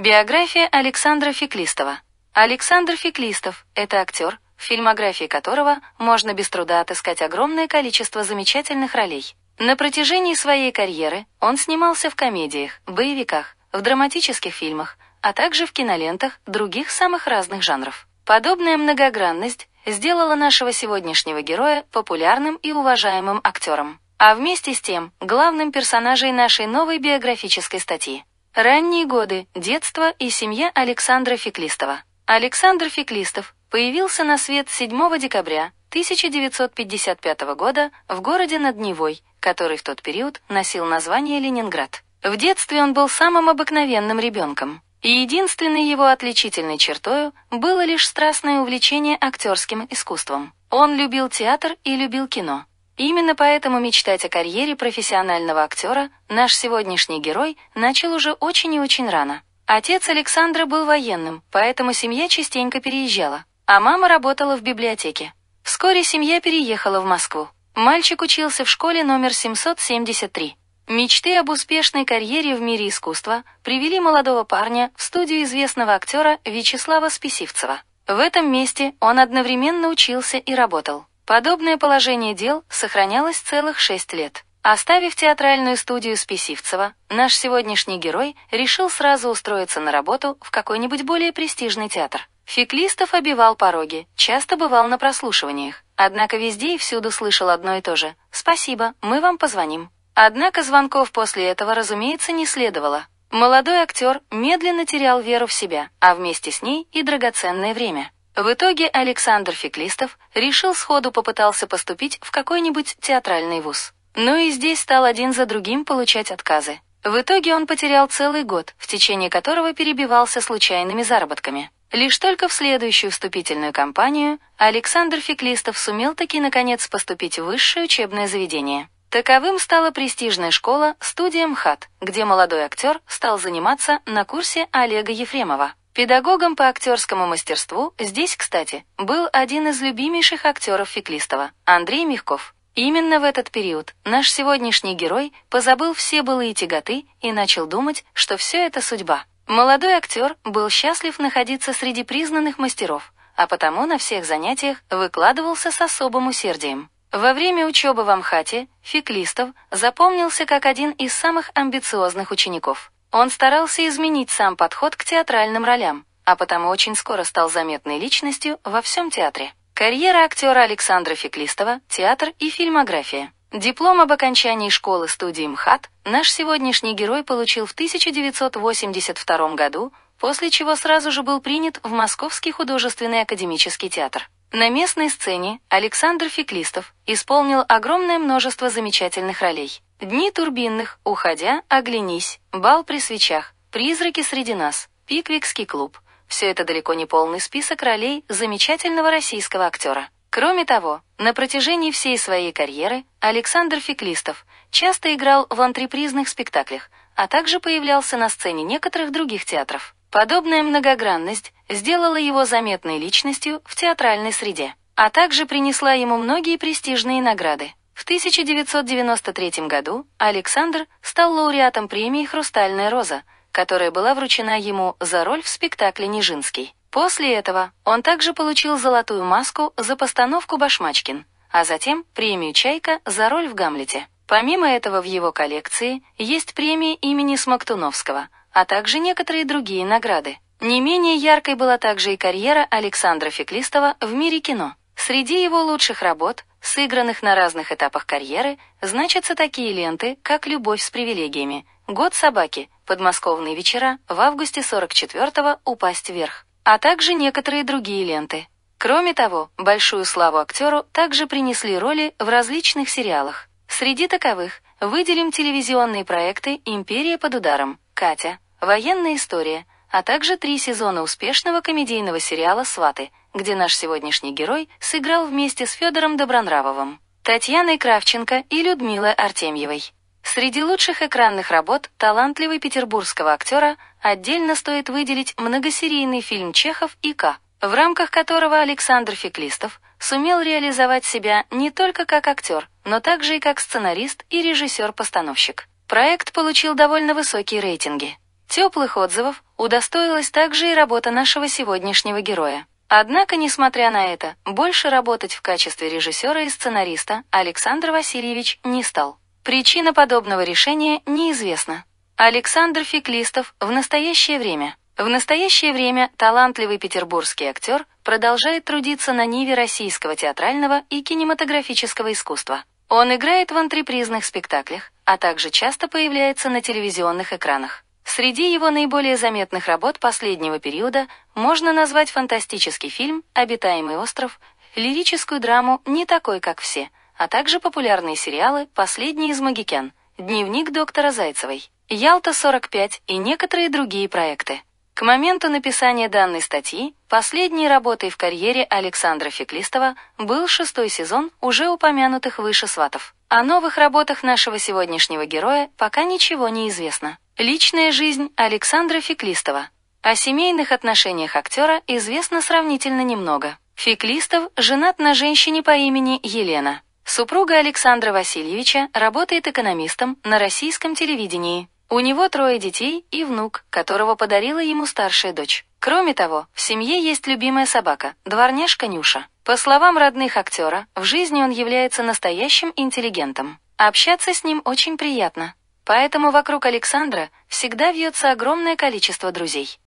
Биография Александра Феклистова. Александр Феклистов – это актер, в фильмографии которого можно без труда отыскать огромное количество замечательных ролей. На протяжении своей карьеры он снимался в комедиях, боевиках, в драматических фильмах, а также в кинолентах других самых разных жанров. Подобная многогранность сделала нашего сегодняшнего героя популярным и уважаемым актером, а вместе с тем главным персонажей нашей новой биографической статьи. Ранние годы, детство и семья Александра Феклистова. Александр Феклистов появился на свет 7 декабря 1955 года в городе над Невой, который в тот период носил название Ленинград. В детстве он был самым обыкновенным ребенком, и единственной его отличительной чертою было лишь страстное увлечение актерским искусством. Он любил театр и любил кино именно поэтому мечтать о карьере профессионального актера наш сегодняшний герой начал уже очень и очень рано. Отец Александра был военным, поэтому семья частенько переезжала, а мама работала в библиотеке. Вскоре семья переехала в Москву. Мальчик учился в школе номер 773. Мечты об успешной карьере в мире искусства привели молодого парня в студию известного актера Вячеслава Списивцева. В этом месте он одновременно учился и работал. Подобное положение дел сохранялось целых шесть лет. Оставив театральную студию Списивцева, наш сегодняшний герой решил сразу устроиться на работу в какой-нибудь более престижный театр. Феклистов обивал пороги, часто бывал на прослушиваниях, однако везде и всюду слышал одно и то же «Спасибо, мы вам позвоним». Однако звонков после этого, разумеется, не следовало. Молодой актер медленно терял веру в себя, а вместе с ней и драгоценное время. В итоге Александр Феклистов решил сходу попытался поступить в какой-нибудь театральный вуз. Но ну и здесь стал один за другим получать отказы. В итоге он потерял целый год, в течение которого перебивался случайными заработками. Лишь только в следующую вступительную кампанию Александр Феклистов сумел таки наконец поступить в высшее учебное заведение. Таковым стала престижная школа «Студия МХАТ», где молодой актер стал заниматься на курсе Олега Ефремова. Педагогом по актерскому мастерству здесь, кстати, был один из любимейших актеров Феклистова – Андрей Мягков. Именно в этот период наш сегодняшний герой позабыл все былые тяготы и начал думать, что все это судьба. Молодой актер был счастлив находиться среди признанных мастеров, а потому на всех занятиях выкладывался с особым усердием. Во время учебы в Амхате Феклистов запомнился как один из самых амбициозных учеников. Он старался изменить сам подход к театральным ролям, а потому очень скоро стал заметной личностью во всем театре. Карьера актера Александра Феклистова, театр и фильмография. Диплом об окончании школы студии МХАТ наш сегодняшний герой получил в 1982 году, после чего сразу же был принят в Московский художественный академический театр. На местной сцене Александр Феклистов исполнил огромное множество замечательных ролей. Дни турбинных, уходя, оглянись, бал при свечах, призраки среди нас, пиквикский клуб. Все это далеко не полный список ролей замечательного российского актера. Кроме того, на протяжении всей своей карьеры Александр Феклистов часто играл в антрепризных спектаклях, а также появлялся на сцене некоторых других театров. Подобная многогранность сделала его заметной личностью в театральной среде, а также принесла ему многие престижные награды. В 1993 году Александр стал лауреатом премии «Хрустальная роза», которая была вручена ему за роль в спектакле «Нижинский». После этого он также получил «Золотую маску» за постановку «Башмачкин», а затем премию «Чайка» за роль в «Гамлете». Помимо этого в его коллекции есть премии имени Смоктуновского, а также некоторые другие награды. Не менее яркой была также и карьера Александра Феклистова в мире кино. Среди его лучших работ – сыгранных на разных этапах карьеры, значатся такие ленты, как «Любовь с привилегиями», «Год собаки», «Подмосковные вечера», в августе 44-го «Упасть вверх», а также некоторые другие ленты. Кроме того, большую славу актеру также принесли роли в различных сериалах. Среди таковых выделим телевизионные проекты «Империя под ударом», «Катя», «Военная история», а также три сезона успешного комедийного сериала «Сваты», где наш сегодняшний герой сыграл вместе с Федором Добронравовым, Татьяной Кравченко и Людмилой Артемьевой. Среди лучших экранных работ талантливый петербургского актера отдельно стоит выделить многосерийный фильм Чехов и К, в рамках которого Александр Феклистов сумел реализовать себя не только как актер, но также и как сценарист и режиссер-постановщик. Проект получил довольно высокие рейтинги. Теплых отзывов Удостоилась также и работа нашего сегодняшнего героя. Однако, несмотря на это, больше работать в качестве режиссера и сценариста Александр Васильевич не стал. Причина подобного решения неизвестна. Александр Феклистов в настоящее время. В настоящее время талантливый петербургский актер продолжает трудиться на ниве российского театрального и кинематографического искусства. Он играет в антрепризных спектаклях, а также часто появляется на телевизионных экранах. Среди его наиболее заметных работ последнего периода можно назвать фантастический фильм «Обитаемый остров», лирическую драму «Не такой, как все», а также популярные сериалы «Последний из магикян», «Дневник доктора Зайцевой», «Ялта-45» и некоторые другие проекты. К моменту написания данной статьи последней работой в карьере Александра Феклистова был шестой сезон уже упомянутых выше «Сватов». О новых работах нашего сегодняшнего героя пока ничего не известно. Личная жизнь Александра Феклистова. О семейных отношениях актера известно сравнительно немного. Феклистов женат на женщине по имени Елена. Супруга Александра Васильевича работает экономистом на российском телевидении. У него трое детей и внук, которого подарила ему старшая дочь. Кроме того, в семье есть любимая собака – дворняжка Нюша. По словам родных актера, в жизни он является настоящим интеллигентом. Общаться с ним очень приятно. Поэтому вокруг Александра всегда вьется огромное количество друзей.